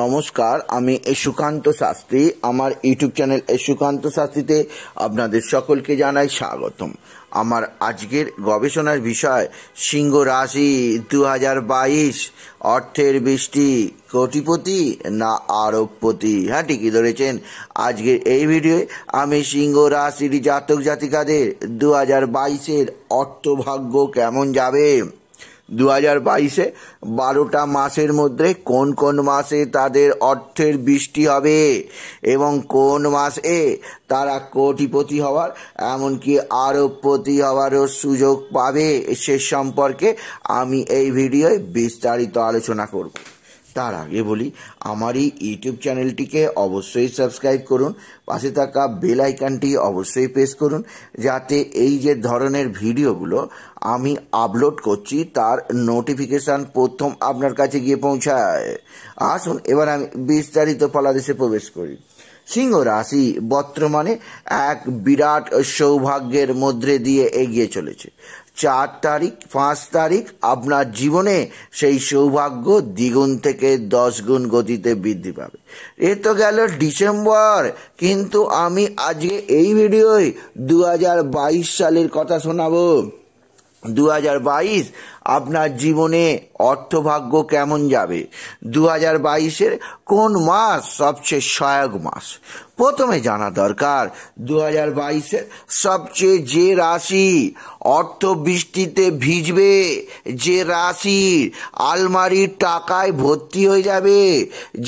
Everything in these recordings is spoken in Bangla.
নমস্কার আমি সুকান্ত শাস্ত্রী আমার ইউটিউব চ্যানেল সুকান্ত শাস্ত্রীতে আপনাদের সকলকে জানাই স্বাগতম আমার আজকের গবেষণার বিষয় সিংহ রাশি দু হাজার বাইশ অর্থের বৃষ্টি কোটিপতি না আরবপতি হ্যাঁ ঠিকই ধরেছেন আজকের এই ভিডিও আমি সিংহ রাশির জাতক জাতিকাদের দু হাজার বাইশের অর্থভাগ্য কেমন যাবে দু হাজার বাইশে বারোটা মাসের মধ্যে কোন কোন মাসে তাদের অর্থের বৃষ্টি হবে এবং কোন মাসে তারা কোটিপতি হওয়ার এমনকি আরবপতি হওয়ারও সুযোগ পাবে সে সম্পর্কে আমি এই ভিডিওয় বিস্তারিত আলোচনা করব তার আগে বলি আমার এই ইউটিউব চ্যানেলটিকে অবশ্যই সাবস্ক্রাইব করুন পাশে থাকা বেল আইকনটি অবশ্যই প্রেস করুন যাতে এই যে ধরনের ভিডিওগুলো আমি আপলোড করছি তার নোটিফিকেশান প্রথম আপনার কাছে গিয়ে পৌঁছায় আসুন এবার আমি বিস্তারিত ফলাদেশে প্রবেশ করি সিংহ রাশি বর্তমানে এক বিরাট সৌভাগ্যের মধ্যে দিয়ে এগিয়ে চলেছে চার তারিখ পাঁচ তারিখ আপনার জীবনে সেই সৌভাগ্য দ্বিগুণ থেকে দশ গুণ গতিতে বৃদ্ধি পাবে এ তো গেল ডিসেম্বর কিন্তু আমি আজকে এই ভিডিওয় দু সালের কথা শোনাবো দু হাজার বাইশ আপনার জীবনে অর্থভাগ্য কেমন যাবে দু হাজার কোন মাস সবচেয়ে সহায়ক মাস প্রথমে জানা দরকার দু হাজার সবচেয়ে যে রাশি অর্থ বৃষ্টিতে ভিজবে যে রাশি আলমারির টাকায় ভর্তি হয়ে যাবে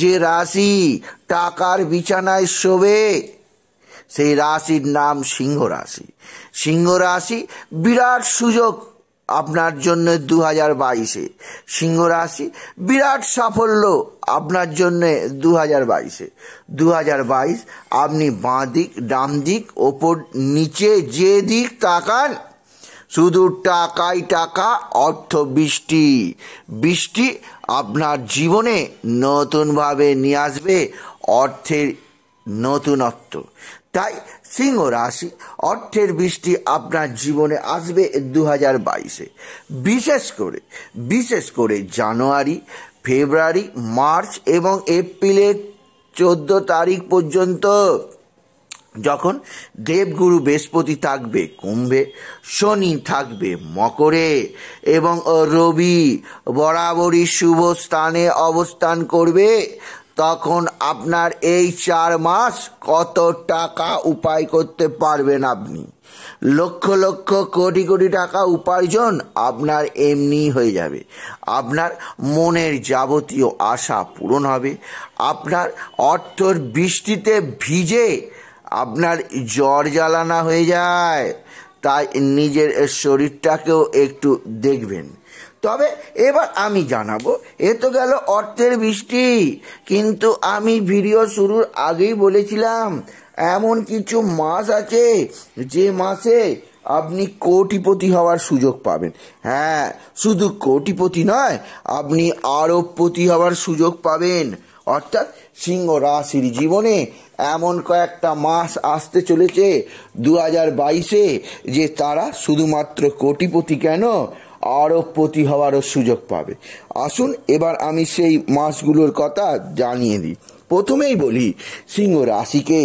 যে রাশি টাকার বিছানায় শোবে সেই রাশির নাম সিংহ রাশি সিংহ রাশি বিরাট সুযোগ আপনার জন্য দু হাজার বাইশে সিংহ রাশি বিরাট সাফল্য আপনার জন্যে দু হাজার বাইশে দু হাজার বাইশ আপনি বাঁ দিক ডান দিক ওপর নিচে যে দিক তাকান শুধু টাকাই টাকা অর্থ বৃষ্টি বৃষ্টি আপনার জীবনে নতুনভাবে নিয়ে আসবে অর্থের নতুনত্ব তাই সিংহ রাশি অর্থের বৃষ্টি আপনার জীবনে আসবে দু হাজার বাইশে বিশেষ করে বিশেষ করে জানুয়ারি ফেব্রুয়ারি মার্চ এবং এপ্রিলের চোদ্দ তারিখ পর্যন্ত যখন দেবগুরু বৃহস্পতি থাকবে কুম্ভে শনি থাকবে মকরে এবং রবি বরাবরই শুভ স্থানে অবস্থান করবে তখন আপনার এই চার মাস কত টাকা উপায় করতে পারবেন আপনি লক্ষ লক্ষ কোটি কোটি টাকা উপার্জন আপনার এমনি হয়ে যাবে আপনার মনের যাবতীয় আশা পূরণ হবে আপনার অর্থর বৃষ্টিতে ভিজে আপনার জ্বর জ্বালানা হয়ে যায় তাই নিজের শরীরটাকেও একটু দেখবেন তবে এবার আমি জানাবো এ তো গেল অর্থের বৃষ্টি কিন্তু আমি ভিডিও শুরুর আগেই বলেছিলাম এমন কিছু মাস আছে যে মাসে আপনি কোটিপতি হওয়ার সুযোগ পাবেন হ্যাঁ শুধু কোটিপতি নয় আপনি আরবপতি হওয়ার সুযোগ পাবেন অর্থাৎ সিংহ রাশির জীবনে এমন কয়েকটা মাস আসতে চলেছে দু হাজার বাইশে যে তারা শুধুমাত্র কোটিপতি কেন আরও পতি হওয়ারও সুযোগ পাবে আসুন এবার আমি সেই মাসগুলোর কথা জানিয়ে দিই প্রথমেই বলি সিংহ রাশিকে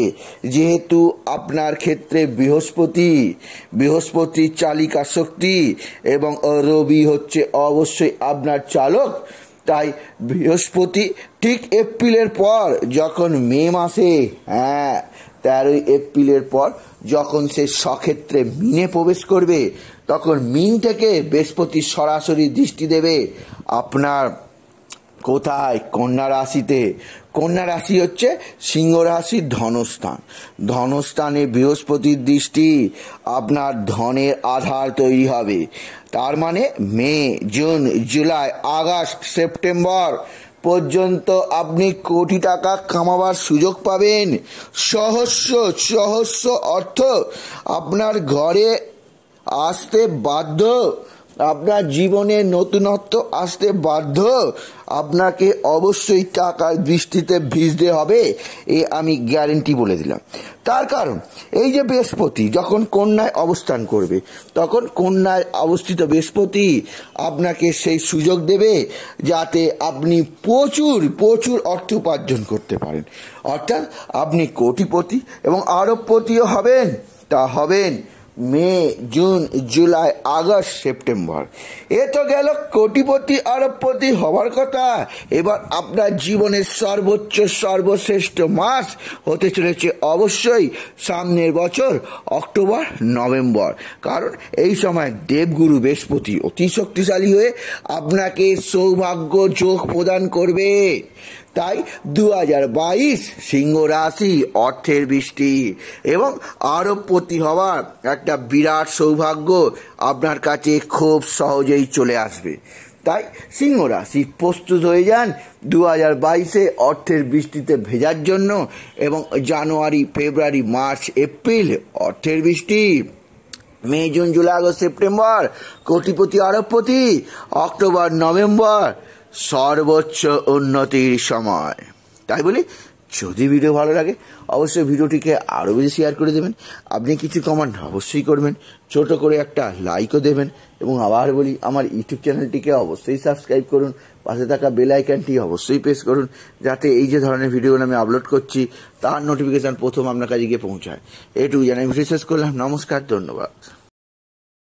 যেহেতু আপনার ক্ষেত্রে বৃহস্পতি বৃহস্পতির চালিকা শক্তি এবং রবি হচ্ছে অবশ্যই আপনার চালক তাই বৃহস্পতি ঠিক এপ্রিলের পর যখন মে মাসে হ্যাঁ তেরোই এপ্রিলের পর যখন সে সক্ষেত্রে মিনে প্রবেশ করবে তখন মিন থেকে বৃহস্পতি সরাসরি দৃষ্টি দেবে আপনার কোথায় কন্যা রাশিতে কন্যা রাশি হচ্ছে সিংহ রাশির ধনস্থান ধনস্থানে বৃহস্পতির দৃষ্টি আপনার ধনের আধার তৈরি হবে তার মানে May June July August September পর্যন্ত আপনি কোটি টাকা কামাবার সুযোগ পাবেন সহস্র সহস্র অর্থ আপনার ঘরে আসতে বাধ্য আপনার জীবনে নতুনত্ব আসতে বাধ্য আপনাকে অবশ্যই টাকার দৃষ্টিতে ভিজতে হবে এ আমি গ্যারেন্টি বলে দিলাম তার কারণ এই যে বৃহস্পতি যখন কন্যায় অবস্থান করবে তখন কন্যায় অবস্থিত বৃহস্পতি আপনাকে সেই সুযোগ দেবে যাতে আপনি প্রচুর প্রচুর অর্থ উপার্জন করতে পারেন অর্থাৎ আপনি কোটিপতি এবং আরবপতিও হবেন তা হবেন May June July August September এ তো গেল কোটিপতি আরবপতি হওয়ার কথা এবার আপনার জীবনের সর্বোচ্চ সর্বশ্রেষ্ঠ মাস হতে চলেছে অবশ্যই সামনের বছর অক্টোবর নভেম্বর কারণ এই সময় দেবগুরু বৃহস্পতি অতি শক্তিশালী হয়ে আপনাকে সৌভাগ্য যোগ প্রদান করবে তাই দু হাজার বাইশ সিংহ রাশি অর্থের বৃষ্টি এবং আরবপতি হওয়ার একটা বিরাট সৌভাগ্য আপনার কাছে খুব সহজেই চলে আসবে তাই সিংহ রাশি প্রস্তুত হয়ে যান দু হাজার বাইশে অর্থের বৃষ্টিতে ভেজার জন্য এবং জানুয়ারি ফেব্রুয়ারি মার্চ এপ্রিল অর্থের বৃষ্টি May June July August September কোটিপতি আরবপতি অক্টোবর নভেম্বর সর্বোচ্চ উন্নতির সময় তাই বলি যদি ভিডিও ভালো লাগে অবশ্যই ভিডিওটিকে আরও বেশি শেয়ার করে দেবেন আপনি কিছু কমেন্ট অবশ্যই করবেন ছোট করে একটা লাইকও দেবেন এবং আবার বলি আমার ইউটিউব চ্যানেলটিকে অবশ্যই সাবস্ক্রাইব করুন পাশে থাকা বেল আইকনটি অবশ্যই প্রেস করুন যাতে এই যে ধরনের ভিডিওগুলো আমি আপলোড করছি তার নোটিফিকেশান প্রথম আপনার কাছে গিয়ে পৌঁছায় এটুকু জানাই ভিডিও শেষ করলাম নমস্কার ধন্যবাদ